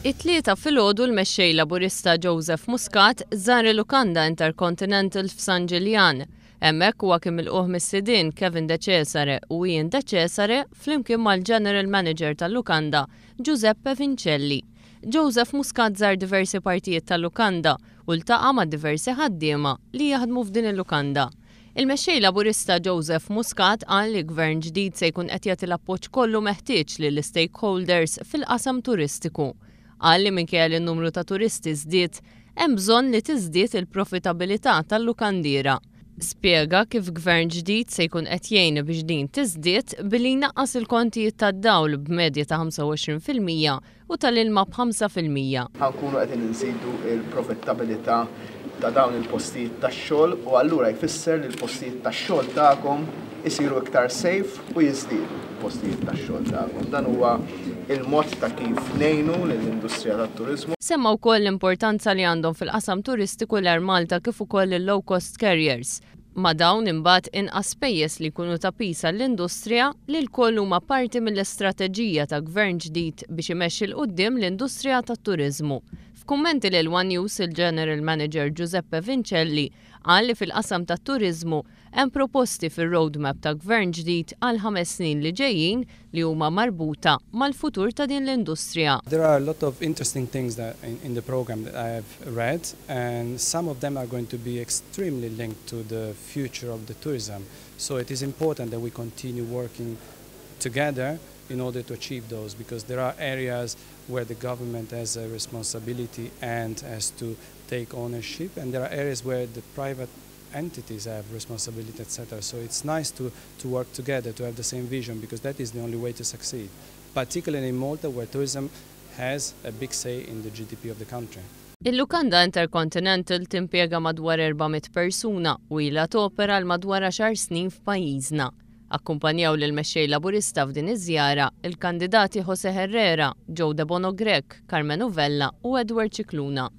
It-tlieta filgħodu l-mexxej laburista Joseph Muscat żar il-Lukanda Intercontinental f'San Ġiljan. Hemmhekk huwa kien il mis-sidin Kevin De Cesare u Ian De Cesare flimkien mal-General Manager tal-Lukanda Giuseppe Vincelli. Joseph Muscat żar diversi partijiet tal-Lukanda u ltaqa' ma' diversi ħaddiema li jaħdmu f'din il-Lukanda. Il-mexxej laburista Joseph Muscat għal li gvern ġdid se jkun qed jagħti l-appoġġ kollu meħtieġ lill stakeholders fil-qasam turistiku. Għalli minn kell numru ta' turisti zdiet, hemm bżonn li tiżdiet il-profitabilità tal-lukandira. Spiega kif gvern ġdid se jkun qed jgħin biex din tiżdiet billi naqqas il-kontijiet tad-dawl b'medja ta' 25 u tal-ilma b'5%. Ħankunu qed insidu il-profittabilità ta' dawn il-postijiet tax-xogħol u allura jfisser li l-postijiet tax-xogħol tagħkom isiru iktar safe u jiżdiedu postijiet ta' xogħol tagħhom. Dan huwa il-mod ta' kif nejnu lill-industrija tat-turizmu. Semma wkoll l-importanza li għandhom fil-qasam turistiku l-Air Malta kif ukoll il-low cost carriers ma dawn imbagħad inqas pejjeż li jkunu ta' pisa l-industrija li l-koll huma parti mill-istrateġija ta' gvern ġdid biex imexxi l qudiem l-industrija ta' turiżmu F'kummenti lil One News il-General Manager Giuseppe Vincelli qal li fil-qasam tat-turiżmu hemm proposti fir-roadmap ta' gvern ġdid għal ħames snin li ġejjin li huma marbuta mal-futur ta' din l-industrija. There are a lot of interesting things that in, in the program that I have read and some of them are going to be extremely linked to the future of the tourism. So it is important that we continue working together in order to achieve those because there are areas where the government has a responsibility and has to take ownership and there are areas where the private entities have responsibility, etc. So it's nice to, to work together, to have the same vision, because that is the only way to succeed, particularly in Malta, where tourism has a big say in the GDP of the country. Il-Lukanda Intercontinental timpiega madwar 400 persuna u ila topera l-madwar 10 snin f'pajizna. Akkumpanjaw l mexxej laburista f'din iż-żjara il-kandidati Jose Herrera, Joe De Bono Grek, Carmen Uvella u Edward Cicluna.